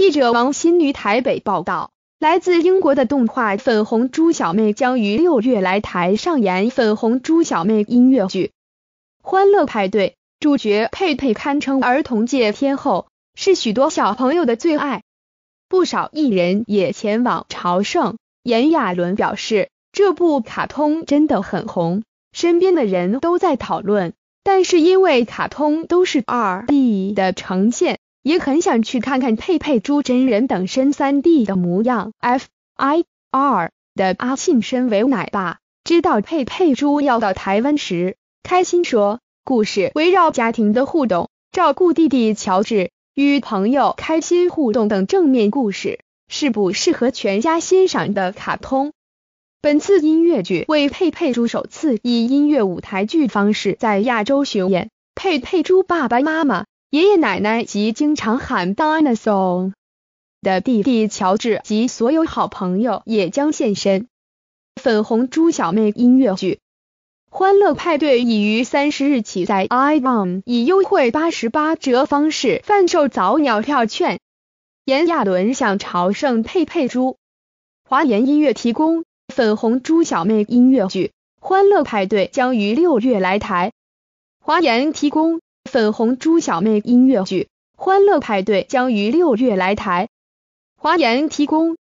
记者王新于台北报道，来自英国的动画《粉红猪小妹》将于六月来台上演《粉红猪小妹》音乐剧《欢乐派对》，主角佩佩堪称儿童界天后，是许多小朋友的最爱。不少艺人也前往朝圣。炎亚纶表示，这部卡通真的很红，身边的人都在讨论，但是因为卡通都是二 D 的呈现。也很想去看看佩佩猪真人等身三 D 的模样。F I R 的阿信身为奶爸，知道佩佩猪要到台湾时，开心说：“故事围绕家庭的互动、照顾弟弟乔治、与朋友开心互动等正面故事，是不适合全家欣赏的卡通。”本次音乐剧为佩佩猪首次以音乐舞台剧方式在亚洲巡演。佩佩猪爸爸妈妈。爷爷奶奶及经常喊 dinosaur 的弟弟乔治及所有好朋友也将现身《粉红猪小妹》音乐剧《欢乐派对》，已于三十日起在 iMOM 以优惠八十八折方式贩售早鸟票券。炎亚纶向朝圣佩佩猪。华研音乐提供《粉红猪小妹》音乐剧《欢乐派对》将于六月来台。华研提供。粉红猪小妹音乐剧《欢乐派对》将于六月来台。华研提供。